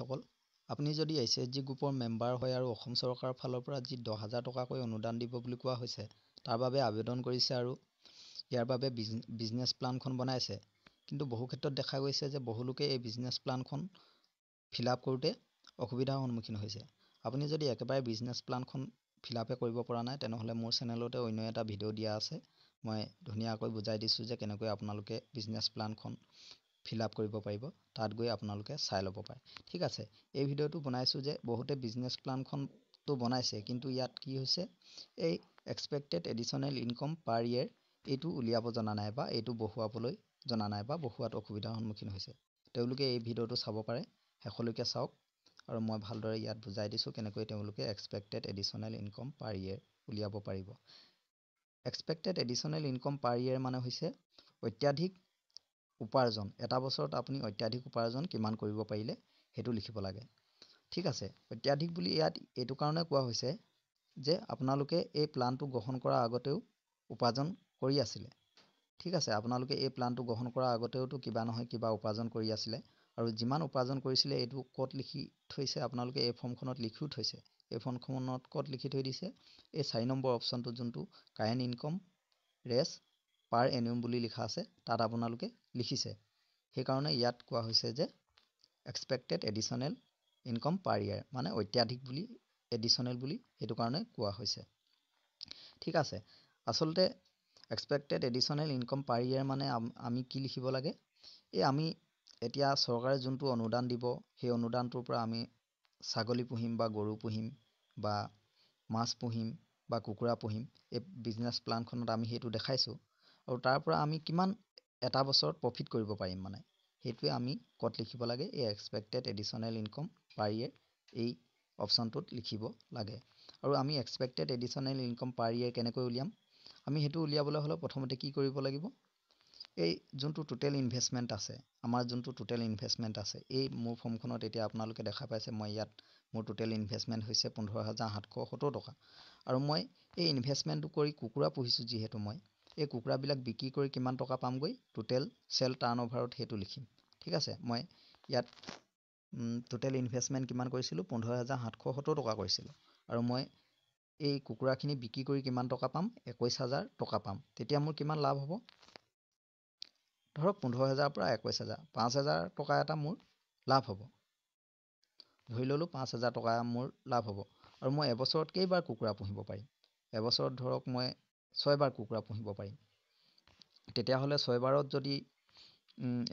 সকল আপুনি যদি এইচ এছ জি গ্ৰুপৰ মেম্বাৰ হয় আৰু অসম চৰকাৰৰ ফালৰ পৰা যি দহ হাজাৰ টকাকৈ অনুদান দিব বুলি কোৱা হৈছে তাৰ বাবে আবেদন কৰিছে আৰু ইয়াৰ বাবে বিজনেছ প্লানখন বনাইছে কিন্তু বহু ক্ষেত্ৰত দেখা গৈছে যে বহুলোকে এই বিজনেছ প্লানখন ফিল আপ কৰোঁতে অসুবিধাৰ সন্মুখীন হৈছে আপুনি যদি একেবাৰে বিজনেছ প্লানখন ফিল আপে কৰিব পৰা নাই তেনেহ'লে মোৰ চেনেলতে অন্য এটা ভিডিঅ' দিয়া আছে মই ধুনীয়াকৈ বুজাই দিছোঁ যে কেনেকৈ আপোনালোকে বিজনেছ প্লানখন ফিল আপ কৰিব পাৰিব তাত গৈ আপোনালোকে চাই ল'ব পাৰে ঠিক আছে এই ভিডিঅ'টো বনাইছোঁ যে বহুতে বিজনেছ প্লানখনটো বনাইছে কিন্তু ইয়াত কি হৈছে এই expected additional income per year এইটো উলিয়াব জনা নাই বা এইটো বহুৱাবলৈ জনা নাই বা বহুৱাত অসুবিধাৰ সন্মুখীন হৈছে তেওঁলোকে এই ভিডিঅ'টো চাব পাৰে শেষলৈকে চাওক আৰু মই ভালদৰে ইয়াত বুজাই দিছোঁ কেনেকৈ তেওঁলোকে expected additional income per year উলিয়াব পাৰিব expected additional income per year মানে হৈছে অত্যাধিক উপাৰ্জন এটা বছৰত আপুনি অত্যাধিক উপাৰ্জন কিমান কৰিব পাৰিলে সেইটো লিখিব লাগে ঠিক আছে অত্যাধিক বুলি ইয়াত এইটো কাৰণে কোৱা হৈছে যে আপোনালোকে এই প্লানটো গ্ৰহণ কৰাৰ আগতেও উপাৰ্জন কৰি আছিলে ঠিক আছে আপোনালোকে এই প্লানটো গ্ৰহণ কৰাৰ আগতেওতো কিবা নহয় কিবা উপাৰ্জন কৰি আছিলে আৰু যিমান উপাৰ্জন কৰিছিলে এইটো ক'ত লিখি থৈছে আপোনালোকে এই ফৰ্মখনত লিখিও থৈছে এই ফৰ্মখনত ক'ত লিখি থৈ দিছে এই চাৰি নম্বৰ অপশ্যনটোত যোনটো current income rate per annum বুলি লিখা আছে তাত আপোনালোকে লিখিছে সেইকাৰণে ইয়াত কোৱা হৈছে যে expected additional income per year মানে অত্যাধিক বুলি এডিশ্যনেল বুলি সেইটো কাৰণে কোৱা হৈছে ঠিক আছে আচলতে expected additional income per year মানে আমি কি লিখিব লাগে এই আমি এতিয়া চৰকাৰে যোনটো অনুদান দিব সেই অনুদানটোৰ পৰা আমি ছাগলী পুহিম বা গৰু পুহিম বা মাছ পুহিম বা কুকুৰা পুহিম এই বিজনেছ প্লানখনত আমি সেইটো দেখাইছোঁ আৰু তাৰ পৰা আমি কিমান এটা বছৰত প্ৰফিট কৰিব পাৰিম মানে সেইটোৱে আমি ক'ত লিখিব লাগে এই expected additional income per year এই অপশ্যনটোত লিখিব লাগে আৰু আমি expected additional income per year কেনেকৈ উলিয়াম আমি সেইটো উলিয়াবলৈ হ'লে প্ৰথমতে কি কৰিব লাগিব এই যোনটো টোটেল ইনভেষ্টমেণ্ট আছে আমাৰ যোনটো টোটেল ইনভেষ্টমেণ্ট আছে এই মোৰ ফৰ্মখনত এতিয়া আপোনালোকে দেখা পাইছে মই ইয়াত মোৰ টোটেল ইনভেষ্টমেণ্ট হৈছে পোন্ধৰ হাজাৰ সাতশ সত্তৰ টকা আৰু মই এই ইনভেষ্টমেণ্টটো কৰি কুকুৰা পুহিছোঁ যিহেতু মই এই কুকুৰাবিলাক বিক্ৰী কৰি কিমান টকা পামগৈ টোটেল চেল টাৰ্ণ অভাৰত সেইটো লিখিম ঠিক আছে মই ইয়াত টোটেল ইনভেষ্টমেণ্ট কিমান কৰিছিলোঁ পোন্ধৰ হাজাৰ সাতশ সত্তৰ টকা কৰিছিলোঁ আৰু মই এই কুকুৰাখিনি বিক্ৰী কৰি কিমান টকা পাম একৈছ হাজাৰ টকা পাম তেতিয়া মোৰ কিমান লাভ হ'ব ধৰক পোন্ধৰ হাজাৰৰ পৰা একৈছ হাজাৰ পাঁচ হাজাৰ টকা এটা মোৰ লাভ হ'ব ধৰি ল'লোঁ পাঁচ হাজাৰ টকা মোৰ লাভ হ'ব আৰু মই এবছৰত কেইবাৰ কুকুৰা পুহিব পাৰিম এবছৰত ধৰক মই ছয়বাৰ কুকুৰা পুহিব পাৰিম তেতিয়াহ'লে ছয়বাৰত যদি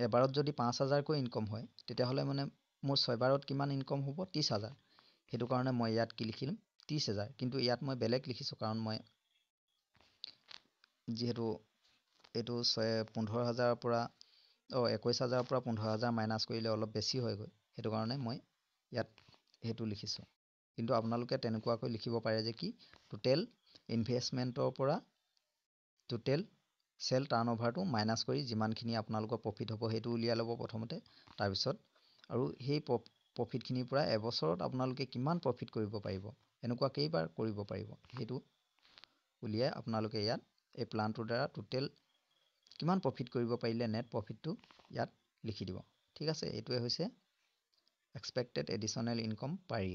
এবাৰত যদি পাঁচ হাজাৰকৈ ইনকম হয় তেতিয়াহ'লে মানে মোৰ ছয়বাৰত কিমান ইনকম হ'ব ত্ৰিছ হাজাৰ সেইটো কাৰণে মই ইয়াত কি লিখিম ত্ৰিছ হাজাৰ কিন্তু ইয়াত মই বেলেগ লিখিছোঁ কাৰণ মই যিহেতু এইটো ছয় পোন্ধৰ হাজাৰৰ পৰা অঁ একৈছ হাজাৰৰ পৰা পোন্ধৰ হাজাৰ মাইনাছ কৰিলে অলপ বেছি হয়গৈ সেইটো কাৰণে মই ইয়াত সেইটো লিখিছোঁ কিন্তু আপোনালোকে তেনেকুৱাকৈ লিখিব পাৰে যে কি টোটেল ইনভেষ্টমেণ্টৰ পৰা টোটেল চেল টাৰ্ণঅভাৰটো মাইনাছ কৰি যিমানখিনি আপোনালোকৰ প্ৰফিট হ'ব সেইটো উলিয়াই ল'ব প্ৰথমতে তাৰপিছত আৰু সেই প্ৰফিটখিনিৰ পৰা এবছৰত আপোনালোকে কিমান প্ৰফিট কৰিব পাৰিব এনেকুৱা কেইবাৰ কৰিব পাৰিব সেইটো উলিয়াই আপোনালোকে ইয়াত এই প্লানটোৰ দ্বাৰা টোটেল কিমান প্ৰফিট কৰিব পাৰিলে নেট প্ৰফিটটো ইয়াত লিখি দিব ঠিক আছে এইটোৱে হৈছে এক্সপেক্টেড এডিশ্যনেল ইনকম পাৰ